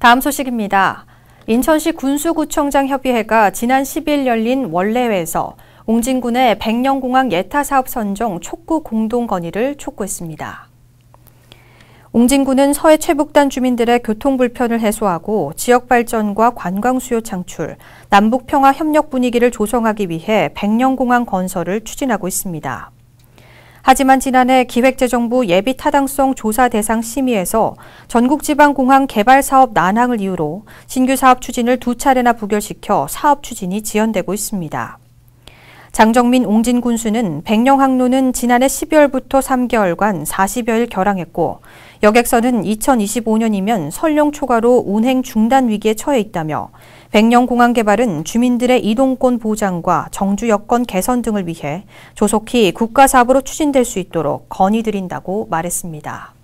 다음 소식입니다. 인천시 군수구청장 협의회가 지난 10일 열린 원래회에서 옹진군의 백령공항 예타사업 선정 촉구 공동 건의를 촉구했습니다. 옹진군은 서해 최북단 주민들의 교통 불편을 해소하고 지역 발전과 관광 수요 창출, 남북 평화 협력 분위기를 조성하기 위해 백령공항 건설을 추진하고 있습니다. 하지만 지난해 기획재정부 예비타당성 조사 대상 심의에서 전국지방공항 개발사업 난항을 이유로 신규 사업 추진을 두 차례나 부결시켜 사업 추진이 지연되고 있습니다. 장정민 옹진 군수는 백령 항로는 지난해 12월부터 3개월간 40여일 결항했고 여객선은 2025년이면 설령 초과로 운행 중단 위기에 처해 있다며 백령 공항 개발은 주민들의 이동권 보장과 정주 여건 개선 등을 위해 조속히 국가 사업으로 추진될 수 있도록 건의드린다고 말했습니다.